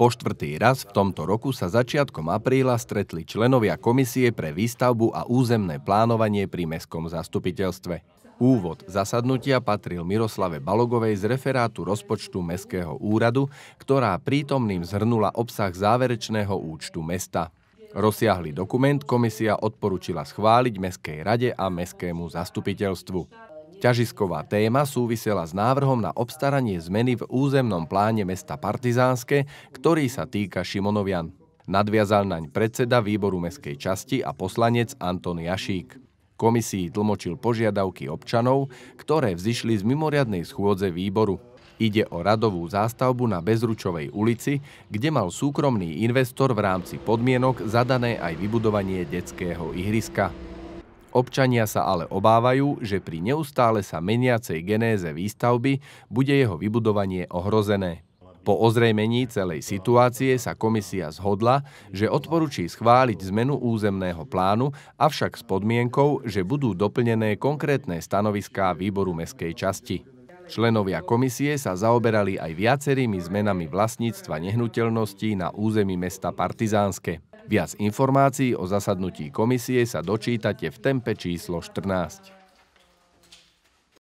Po štvrtý raz v tomto roku sa začiatkom apríla stretli členovia Komisie pre výstavbu a územné plánovanie pri Mestskom zastupiteľstve. Úvod zasadnutia patril Miroslave Balogovej z referátu rozpočtu Mestského úradu, ktorá prítomným zhrnula obsah záverečného účtu mesta. Rozsiahly dokument komisia odporúčila schváliť Mestskej rade a Mestskému zastupiteľstvu. Ťažisková téma súvisela s návrhom na obstaranie zmeny v územnom pláne mesta Partizánske, ktorý sa týka Šimonovian. Nadviazal naň predseda výboru mestskej časti a poslanec Anton Jašík. Komisii tlmočil požiadavky občanov, ktoré vzýšli z mimoriadnej schôdze výboru. Ide o radovú zástavbu na Bezručovej ulici, kde mal súkromný investor v rámci podmienok zadané aj vybudovanie detského ihriska. Občania sa ale obávajú, že pri neustále sa meniacej genéze výstavby bude jeho vybudovanie ohrozené. Po ozrejmení celej situácie sa komisia zhodla, že odporučí schváliť zmenu územného plánu, avšak s podmienkou, že budú doplnené konkrétne stanoviská výboru meskej časti. Členovia komisie sa zaoberali aj viacerými zmenami vlastníctva nehnuteľností na území mesta Partizánske. Viac informácií o zasadnutí komisie sa dočítate v tempe číslo 14.